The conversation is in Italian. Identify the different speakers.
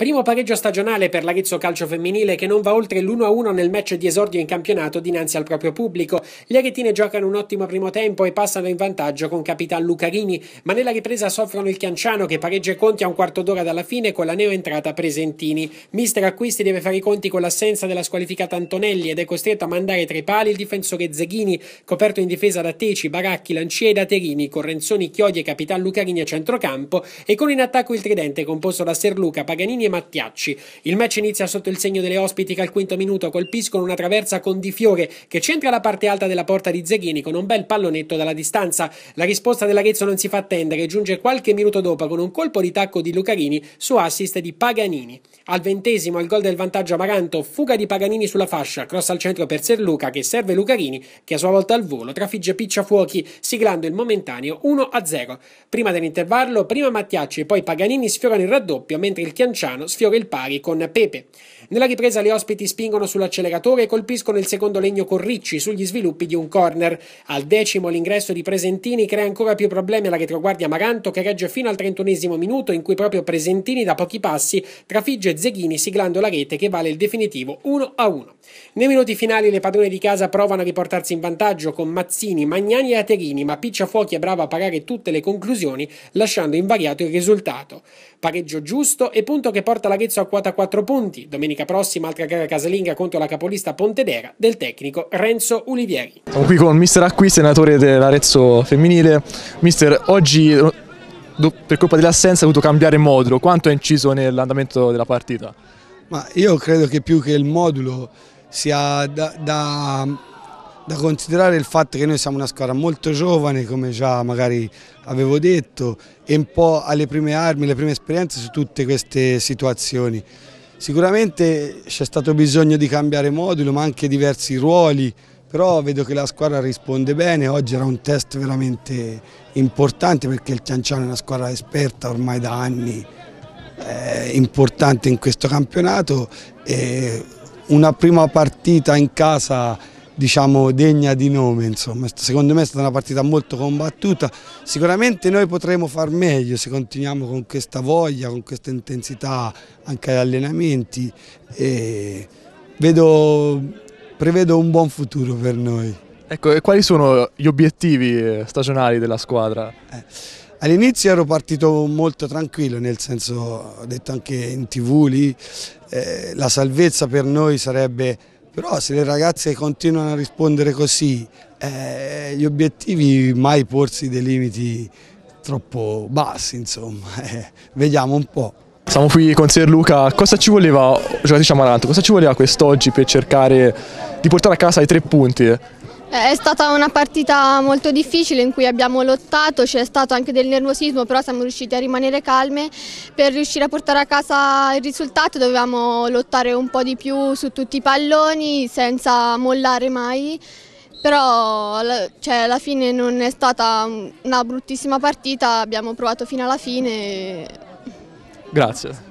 Speaker 1: Primo pareggio stagionale per l'Arezzo Calcio Femminile che non va oltre l'1-1 nel match di esordio in campionato dinanzi al proprio pubblico. Le aretine giocano un ottimo primo tempo e passano in vantaggio con Capitan Lucarini, ma nella ripresa soffrono il Chianciano che pareggia i conti a un quarto d'ora dalla fine con la neoentrata Presentini. Mister Acquisti deve fare i conti con l'assenza della squalificata Antonelli ed è costretto a mandare tra i pali il difensore Zeghini, coperto in difesa da Teci, Baracchi, Lancieda, Terini, Correnzoni, Chiodi e Capitan Lucarini a centrocampo e con in attacco il tridente composto da Serluca, Paganini e Mattiacci. Il match inizia sotto il segno delle ospiti che al quinto minuto colpiscono una traversa con Di Fiore che centra la parte alta della porta di Zeghini con un bel pallonetto dalla distanza. La risposta dell'Arezzo non si fa attendere e giunge qualche minuto dopo con un colpo di tacco di Lucarini su assist di Paganini. Al ventesimo il gol del vantaggio Amaranto, fuga di Paganini sulla fascia, cross al centro per Serluca che serve Lucarini che a sua volta al volo trafigge Picciafuochi siglando il momentaneo 1-0. Prima dell'intervallo, prima Mattiacci e poi Paganini sfiorano il raddoppio mentre il Chianciano Milano sfiora il pari con Pepe. Nella ripresa gli ospiti spingono sull'acceleratore e colpiscono il secondo legno con Ricci sugli sviluppi di un corner. Al decimo l'ingresso di Presentini crea ancora più problemi alla retroguardia Maranto che regge fino al 31 minuto in cui proprio Presentini da pochi passi trafigge Zeghini siglando la rete che vale il definitivo 1-1. Nei minuti finali le padrone di casa provano a riportarsi in vantaggio con Mazzini, Magnani e Aterini, ma Picciafuochi è bravo a parare tutte le conclusioni lasciando invariato il risultato. Pareggio giusto e punto che porta porta la Ghezzo a quota 4 punti. Domenica prossima altra gara casalinga contro la capolista Pontedera del tecnico Renzo Ulivieri.
Speaker 2: Sono qui con mister Acqui, senatore dell'Arezzo femminile. Mister, oggi eh, per colpa dell'assenza ha dovuto cambiare modulo. Quanto ha inciso nell'andamento della partita?
Speaker 3: Ma io credo che più che il modulo sia da, da da considerare il fatto che noi siamo una squadra molto giovane, come già magari avevo detto, e un po' alle prime armi, le prime esperienze su tutte queste situazioni. Sicuramente c'è stato bisogno di cambiare modulo, ma anche diversi ruoli, però vedo che la squadra risponde bene, oggi era un test veramente importante perché il Cianciano è una squadra esperta ormai da anni, eh, importante in questo campionato, e una prima partita in casa diciamo, degna di nome. Insomma. Secondo me è stata una partita molto combattuta, sicuramente noi potremo far meglio se continuiamo con questa voglia, con questa intensità anche agli allenamenti. E vedo, prevedo un buon futuro per noi.
Speaker 2: Ecco, e quali sono gli obiettivi eh, stagionali della squadra?
Speaker 3: Eh. All'inizio ero partito molto tranquillo, nel senso, ho detto anche in tv lì, eh, la salvezza per noi sarebbe però se le ragazze continuano a rispondere così, eh, gli obiettivi mai porsi dei limiti troppo bassi, insomma, eh, vediamo un po'.
Speaker 2: Siamo qui con Ser Luca, cosa ci voleva, giocatrice Amaranto, cosa ci voleva quest'oggi per cercare di portare a casa i tre punti?
Speaker 4: Eh, è stata una partita molto difficile in cui abbiamo lottato, c'è stato anche del nervosismo, però siamo riusciti a rimanere calme. Per riuscire a portare a casa il risultato dovevamo lottare un po' di più su tutti i palloni senza mollare mai. Però cioè, alla fine non è stata una bruttissima partita, abbiamo provato fino alla fine.
Speaker 2: Grazie.